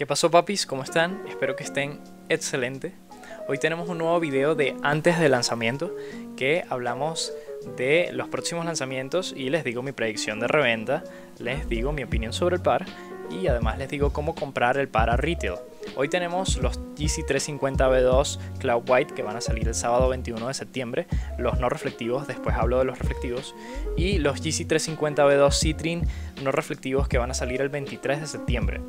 ¿Qué pasó papis? ¿Cómo están? Espero que estén excelente. Hoy tenemos un nuevo video de antes del lanzamiento que hablamos de los próximos lanzamientos y les digo mi predicción de reventa, les digo mi opinión sobre el par y además les digo cómo comprar el par a retail. Hoy tenemos los GC 350 B2 Cloud White que van a salir el sábado 21 de septiembre, los no reflectivos, después hablo de los reflectivos, y los GC 350 B2 Citrin no reflectivos que van a salir el 23 de septiembre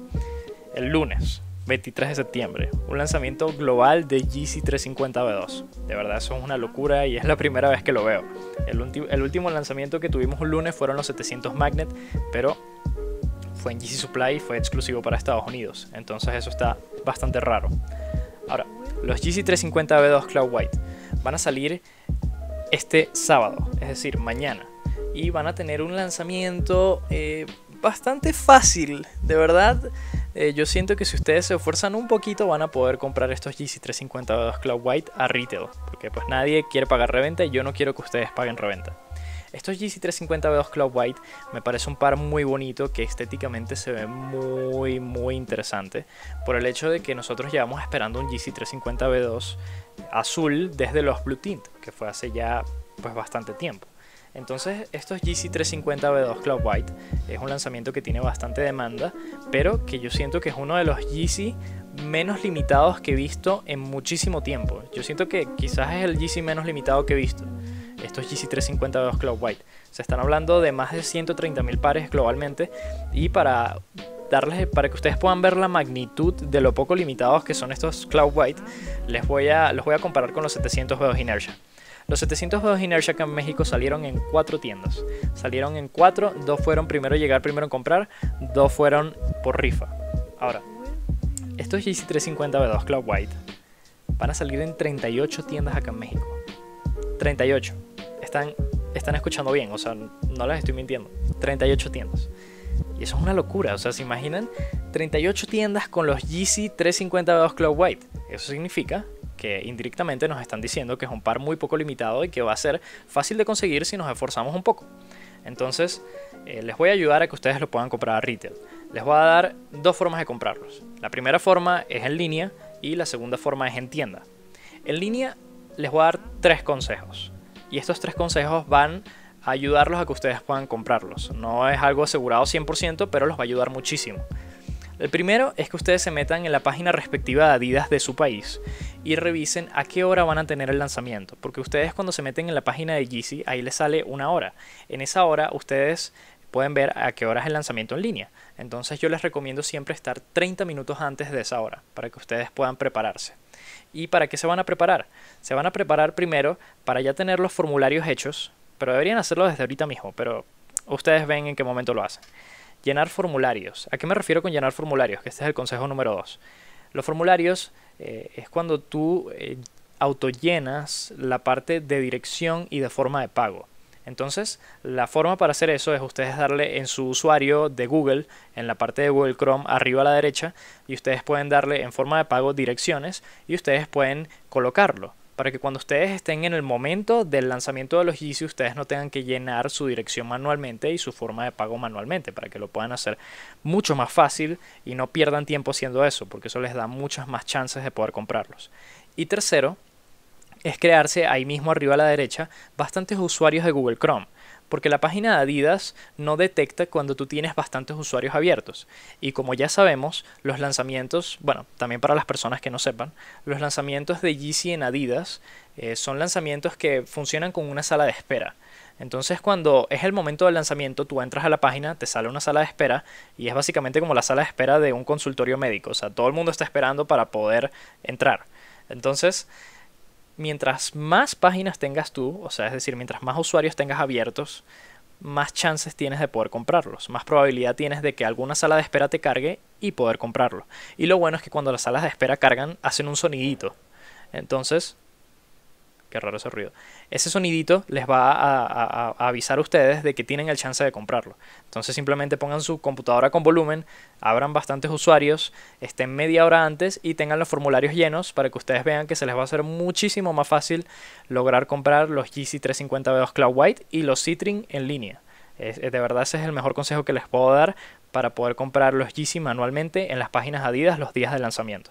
el lunes 23 de septiembre, un lanzamiento global de GC 350V2. De verdad, eso es una locura y es la primera vez que lo veo. El, último lanzamiento que tuvimos un lunes fueron los 700 Magnet, pero fue en GC Supply y fue exclusivo para Estados Unidos. Entonces eso está bastante raro. Ahora, los GC 350V2 Cloud White van a salir este sábado, es decir, mañana. Y van a tener un lanzamiento eh, bastante fácil, de verdad. Eh, yo siento que si ustedes se esfuerzan un poquito van a poder comprar estos GC 2 Cloud White a retail, porque pues nadie quiere pagar reventa y yo no quiero que ustedes paguen reventa. Estos GC350B2 Cloud White me parece un par muy bonito que estéticamente se ve muy muy interesante por el hecho de que nosotros llevamos esperando un GC350B2 azul desde los Blue Tint, que fue hace ya pues bastante tiempo. Entonces, estos GC 350V2 Cloud White es un lanzamiento que tiene bastante demanda, pero que yo siento que es uno de los GC menos limitados que he visto en muchísimo tiempo. Yo siento que quizás es el GC menos limitado que he visto. Estos GC 350V2 Cloud White. Se están hablando de más de 130.000 pares globalmente y para darles para que ustedes puedan ver la magnitud de lo poco limitados que son estos Cloud White, les voy a los voy a comparar con los 700 V2 Inertia. Los 700 Inertia acá en México salieron en cuatro tiendas. Salieron en cuatro, dos fueron primero llegar, primero comprar, dos fueron por rifa. Ahora, estos GC350B2 Cloud White van a salir en 38 tiendas acá en México. 38. Están, están escuchando bien, o sea, no les estoy mintiendo. 38 tiendas. Y eso es una locura, o sea, ¿se imaginan? 38 tiendas con los GC350 b 2 Cloud White. Eso significa que indirectamente nos están diciendo que es un par muy poco limitado y que va a ser fácil de conseguir si nos esforzamos un poco. Entonces, eh, les voy a ayudar a que ustedes lo puedan comprar a retail. Les voy a dar dos formas de comprarlos. La primera forma es en línea y la segunda forma es en tienda. En línea les voy a dar tres consejos. Y estos tres consejos van a ayudarlos a que ustedes puedan comprarlos. No es algo asegurado 100%, pero los va a ayudar muchísimo. El primero es que ustedes se metan en la página respectiva de Adidas de su país y revisen a qué hora van a tener el lanzamiento, porque ustedes cuando se meten en la página de Yeezy ahí les sale una hora. En esa hora ustedes pueden ver a qué hora es el lanzamiento en línea. Entonces yo les recomiendo siempre estar 30 minutos antes de esa hora para que ustedes puedan prepararse. ¿Y para qué se van a preparar? Se van a preparar primero para ya tener los formularios hechos, pero deberían hacerlo desde ahorita mismo, pero ustedes ven en qué momento lo hacen. Llenar formularios. ¿A qué me refiero con llenar formularios? Que este es el consejo número 2. Los formularios eh, es cuando tú auto eh, autollenas la parte de dirección y de forma de pago. Entonces, la forma para hacer eso es ustedes darle en su usuario de Google, en la parte de Google Chrome arriba a la derecha, y ustedes pueden darle en forma de pago direcciones y ustedes pueden colocarlo para que cuando ustedes estén en el momento del lanzamiento de los Yeezy ustedes no tengan que llenar su dirección manualmente y su forma de pago manualmente para que lo puedan hacer mucho más fácil y no pierdan tiempo haciendo eso porque eso les da muchas más chances de poder comprarlos. Y tercero, es crearse ahí mismo arriba a la derecha bastantes usuarios de Google Chrome porque la página de Adidas no detecta cuando tú tienes bastantes usuarios abiertos. Y como ya sabemos, los lanzamientos, bueno, también para las personas que no sepan, los lanzamientos de Yeezy en Adidas eh, son lanzamientos que funcionan con una sala de espera. Entonces cuando es el momento del lanzamiento, tú entras a la página, te sale una sala de espera y es básicamente como la sala de espera de un consultorio médico. O sea, todo el mundo está esperando para poder entrar. Entonces, mientras más páginas tengas tú, o sea, es decir, mientras más usuarios tengas abiertos, más chances tienes de poder comprarlos, más probabilidad tienes de que alguna sala de espera te cargue y poder comprarlo. Y lo bueno es que cuando las salas de espera cargan, hacen un sonidito. Entonces, Qué raro ese ruido. Ese sonidito les va a, avisar a ustedes de que tienen el chance de comprarlo. Entonces simplemente pongan su computadora con volumen, abran bastantes usuarios, estén media hora antes y tengan los formularios llenos para que ustedes vean que se les va a hacer muchísimo más fácil lograr comprar los GC 350B2 Cloud White y los Citrin en línea. de verdad ese es el mejor consejo que les puedo dar para poder comprar los GC manualmente en las páginas Adidas los días de lanzamiento.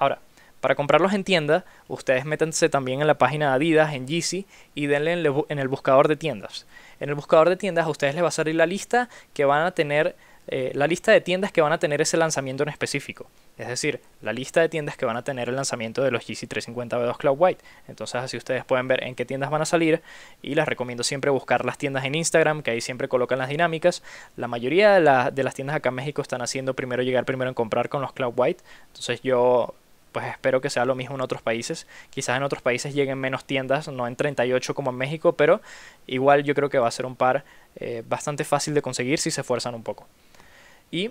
Ahora, para comprarlos en tienda, ustedes métanse también en la página de Adidas, en Yeezy y denle en el buscador de tiendas. En el buscador de tiendas a ustedes les va a salir la lista que van a tener eh, la lista de tiendas que van a tener ese lanzamiento en específico. Es decir, la lista de tiendas que van a tener el lanzamiento de los Yeezy 350B2 Cloud White. Entonces así ustedes pueden ver en qué tiendas van a salir y les recomiendo siempre buscar las tiendas en Instagram, que ahí siempre colocan las dinámicas. La mayoría de, de las tiendas acá en México están haciendo primero llegar, primero en comprar con los Cloud White. Entonces yo pues espero que sea lo mismo en otros países. Quizás en otros países lleguen menos tiendas, no en 38 como en México, pero igual yo creo que va a ser un par eh, bastante fácil de conseguir si se esfuerzan un poco. Y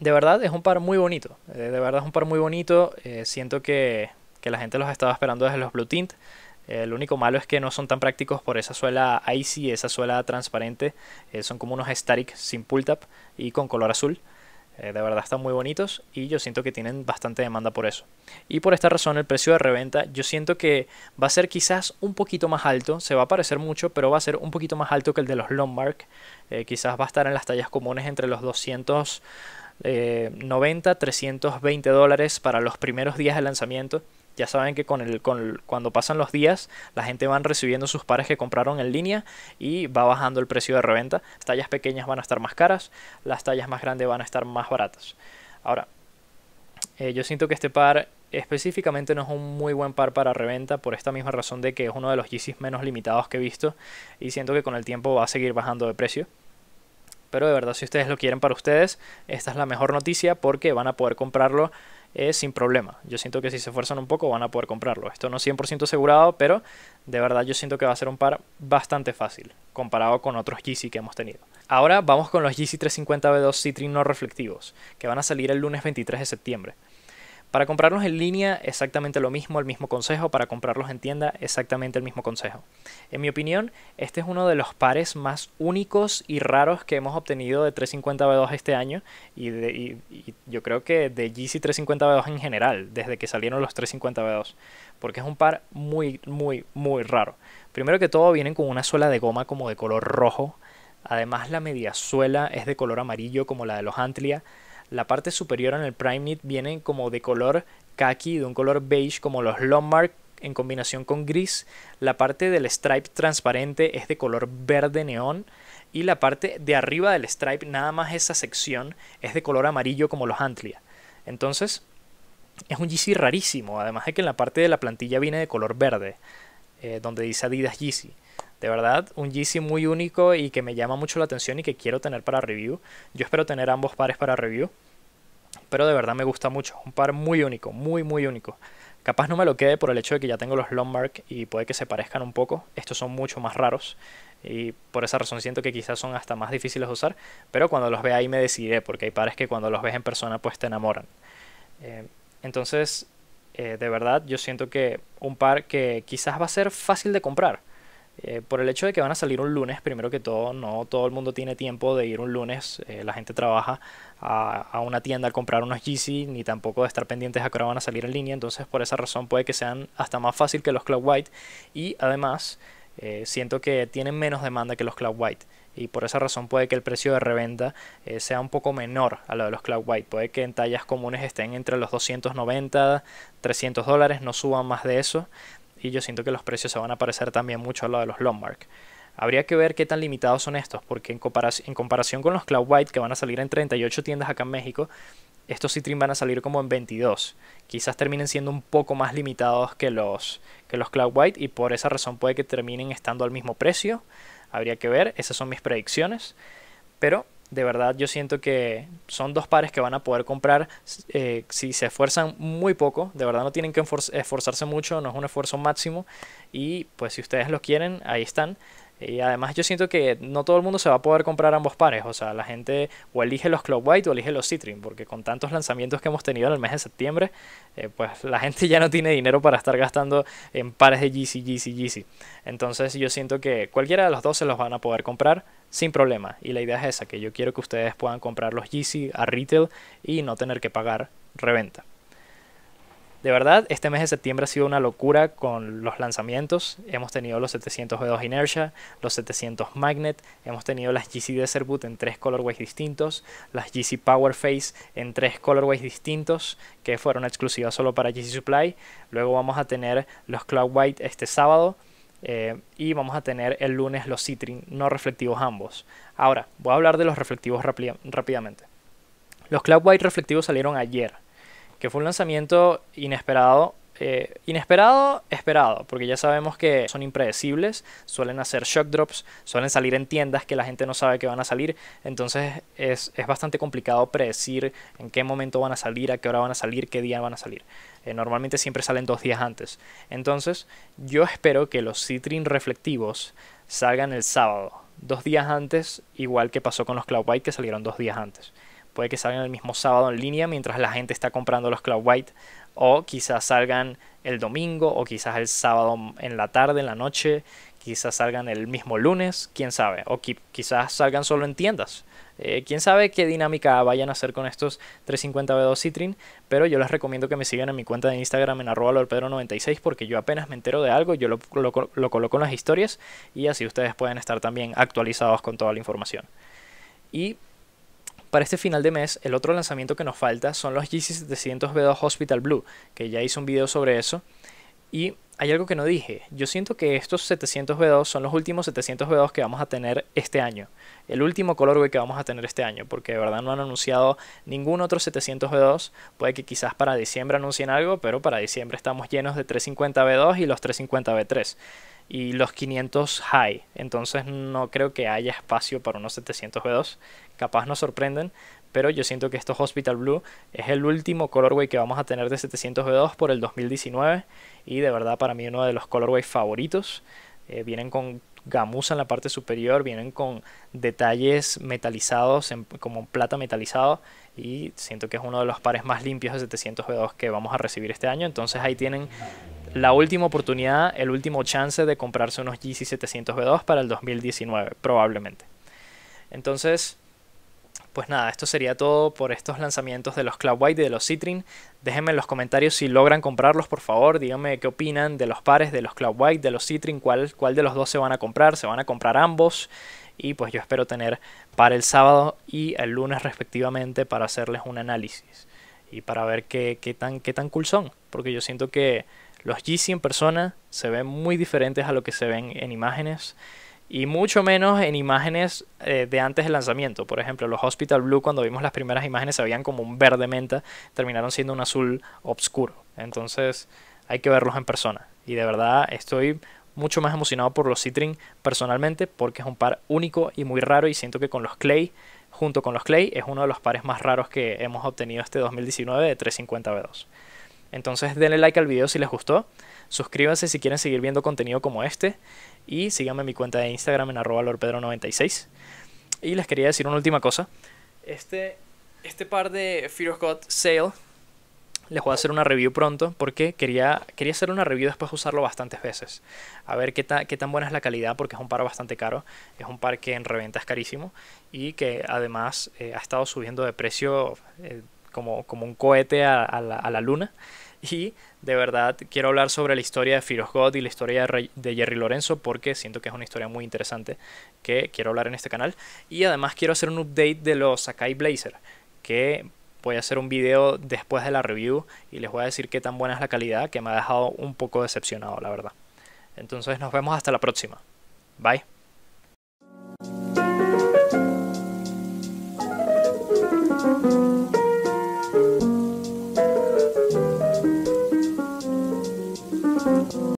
de verdad es un par muy bonito, eh, de verdad es un par muy bonito, eh, siento que, que, la gente los estaba esperando desde los Blue Tint. lo único malo es que no son tan prácticos por esa suela icy, esa suela transparente. son como unos static sin pull tap y con color azul. Eh, de verdad están muy bonitos y yo siento que tienen bastante demanda por eso. Y por esta razón el precio de reventa yo siento que va a ser quizás un poquito más alto, se va a parecer mucho, pero va a ser un poquito más alto que el de los Longmark. Eh, quizás va a estar en las tallas comunes entre los 290, 320 eh, dólares para los primeros días de lanzamiento ya saben que con el, con cuando pasan los días, la gente van recibiendo sus pares que compraron en línea y va bajando el precio de reventa. Las tallas pequeñas van a estar más caras, las tallas más grandes van a estar más baratas. Ahora, eh, yo siento que este par específicamente no es un muy buen par para reventa por esta misma razón de que es uno de los Yeezys menos limitados que he visto y siento que con el tiempo va a seguir bajando de precio. Pero de verdad, si ustedes lo quieren para ustedes, esta es la mejor noticia porque van a poder comprarlo es sin problema. Yo siento que si se esfuerzan un poco van a poder comprarlo. Esto no es 100% asegurado, pero de verdad yo siento que va a ser un par bastante fácil comparado con otros Yeezy que hemos tenido. Ahora vamos con los Yeezy 350 b 2 Citrin no reflectivos, que van a salir el lunes 23 de septiembre. Para comprarlos en línea, exactamente lo mismo, el mismo consejo. Para comprarlos en tienda, exactamente el mismo consejo. En mi opinión, este es uno de los pares más únicos y raros que hemos obtenido de 350B2 este año. Y, yo creo que de GC 350B2 en general, desde que salieron los 350B2. Porque es un par muy, muy, muy raro. Primero que todo, vienen con una suela de goma como de color rojo. Además, la media suela es de color amarillo como la de los Antlia la parte superior en el Prime Knit viene como de color khaki, de un color beige como los Longmark en combinación con gris. La parte del stripe transparente es de color verde neón. Y la parte de arriba del stripe, nada más esa sección, es de color amarillo como los Antlia. Entonces, es un Yeezy rarísimo. Además de que en la parte de la plantilla viene de color verde, eh, donde dice Adidas Yeezy. De verdad, un Yeezy muy único y que me llama mucho la atención y que quiero tener para review. Yo espero tener ambos pares para review. Pero de verdad me gusta mucho. Un par muy único, muy, muy único. Capaz no me lo quede por el hecho de que ya tengo los Longmark y puede que se parezcan un poco. Estos son mucho más raros y por esa razón siento que quizás son hasta más difíciles de usar. Pero cuando los ve ahí me decidiré. porque hay pares que cuando los ves en persona pues te enamoran. Eh, entonces, eh, de verdad, yo siento que un par que quizás va a ser fácil de comprar eh, por el hecho de que van a salir un lunes, primero que todo, no todo el mundo tiene tiempo de ir un lunes, eh, la gente trabaja a, una tienda a comprar unos Yeezy, ni tampoco de estar pendientes a qué hora van a salir en línea, entonces por esa razón puede que sean hasta más fácil que los Cloud White y además eh, siento que tienen menos demanda que los Cloud White y por esa razón puede que el precio de reventa sea un poco menor a lo de los Cloud White. Puede que en tallas comunes estén entre los 290, 300 dólares, no suban más de eso y yo siento que los precios se van a parecer también mucho a lo de los Longmark. Habría que ver qué tan limitados son estos, porque en comparación, con los Cloud White que van a salir en 38 tiendas acá en México, estos Citrin van a salir como en 22. Quizás terminen siendo un poco más limitados que los, que los Cloud White y por esa razón puede que terminen estando al mismo precio. Habría que ver, esas son mis predicciones. Pero de verdad yo siento que son dos pares que van a poder comprar eh, si se esfuerzan muy poco, de verdad no tienen que esforzarse mucho, no es un esfuerzo máximo y pues si ustedes lo quieren, ahí están. Y además yo siento que no todo el mundo se va a poder comprar ambos pares, o sea, la gente o elige los Club White o elige los Citrin, porque con tantos lanzamientos que hemos tenido en el mes de septiembre, eh, pues la gente ya no tiene dinero para estar gastando en pares de Yeezy, Yeezy, Yeezy. Entonces yo siento que cualquiera de los dos se los van a poder comprar, sin problema. Y la idea es esa, que yo quiero que ustedes puedan comprar los Yeezy a retail y no tener que pagar reventa. De verdad, este mes de septiembre ha sido una locura con los lanzamientos. Hemos tenido los 700 V2 Inertia, los 700 Magnet, hemos tenido las GC Desert Boot en tres colorways distintos, las GC Power Face en tres colorways distintos que fueron exclusivas solo para GC Supply. Luego vamos a tener los Cloud White este sábado eh, y vamos a tener el lunes los Citrin no reflectivos ambos. Ahora, voy a hablar de los reflectivos rápidamente. Los Cloud White reflectivos salieron ayer, que fue un lanzamiento inesperado eh, inesperado, esperado, porque ya sabemos que son impredecibles, suelen hacer shock drops, suelen salir en tiendas que la gente no sabe que van a salir, entonces es, bastante complicado predecir en qué momento van a salir, a qué hora van a salir, qué día van a salir. Eh, normalmente siempre salen dos días antes. Entonces yo espero que los Citrin reflectivos salgan el sábado, dos días antes, igual que pasó con los Cloud White que salieron dos días antes puede que salgan el mismo sábado en línea mientras la gente está comprando los Cloud White o quizás salgan el domingo o quizás el sábado en la tarde, en la noche, quizás salgan el mismo lunes, quién sabe, o quizás salgan solo en tiendas. Eh, quién sabe qué dinámica vayan a hacer con estos 350B2 Citrin, pero yo les recomiendo que me sigan en mi cuenta de Instagram en arroba 96 porque yo apenas me entero de algo, yo lo, lo coloco en las historias y así ustedes pueden estar también actualizados con toda la información. Y para este final de mes, el otro lanzamiento que nos falta son los Yeezy 700 V2 Hospital Blue, que ya hice un video sobre eso. Y hay algo que no dije. Yo siento que estos 700 V2 son los últimos 700 V2 que vamos a tener este año. El último colorway que vamos a tener este año, porque de verdad no han anunciado ningún otro 700 V2. Puede que quizás para diciembre anuncien algo, pero para diciembre estamos llenos de 350 V2 y los 350 V3 y los 500 high. Entonces no creo que haya espacio para unos 700 v 2 Capaz nos sorprenden, pero yo siento que estos Hospital Blue es el último colorway que vamos a tener de 700 v 2 por el 2019 y de verdad para mí uno de los colorways favoritos. Eh, vienen con gamuza en la parte superior, vienen con detalles metalizados, como plata metalizado, y siento que es uno de los pares más limpios de 700 v 2 que vamos a recibir este año. Entonces ahí tienen la última oportunidad, el último chance de comprarse unos GC 700 V2 para el 2019, probablemente. Entonces, pues nada, esto sería todo por estos lanzamientos de los Cloud White y de los Citrin. Déjenme en los comentarios si logran comprarlos, por favor. Díganme qué opinan de los pares de los Cloud White, de los Citrin, cuál, cuál de los dos se van a comprar, se van a comprar ambos. Y pues yo espero tener para el sábado y el lunes respectivamente para hacerles un análisis y para ver qué, qué, tan, qué tan cool son. Porque yo siento que los Yeezy en persona se ven muy diferentes a lo que se ven en imágenes. Y mucho menos en imágenes eh, de antes del lanzamiento. Por ejemplo, los Hospital Blue, cuando vimos las primeras imágenes, se veían como un verde menta. Terminaron siendo un azul oscuro. Entonces, hay que verlos en persona. Y de verdad, estoy mucho más emocionado por los Citrin personalmente, porque es un par único y muy raro. Y siento que con los Clay junto con los Clay, es uno de los pares más raros que hemos obtenido este 2019 de 350B2. Entonces denle like al video si les gustó, suscríbanse si quieren seguir viendo contenido como este y síganme en mi cuenta de Instagram en arroba lorpedro96. Y les quería decir una última cosa. Este, este par de Fear of Sale les voy a hacer una review pronto porque quería, quería hacer una review después de usarlo bastantes veces. A ver qué, qué tan buena es la calidad porque es un par bastante caro. Es un par que en reventa es carísimo y que además eh, ha estado subiendo de precio eh, como, como un cohete a, la, luna. Y de verdad quiero hablar sobre la historia de Firoshot God y la historia de, de Jerry Lorenzo porque siento que es una historia muy interesante que quiero hablar en este canal. Y además quiero hacer un update de los Sakai Blazer que voy a hacer un video después de la review y les voy a decir qué tan buena es la calidad que me ha dejado un poco decepcionado, la verdad. Entonces nos vemos hasta la próxima. Bye.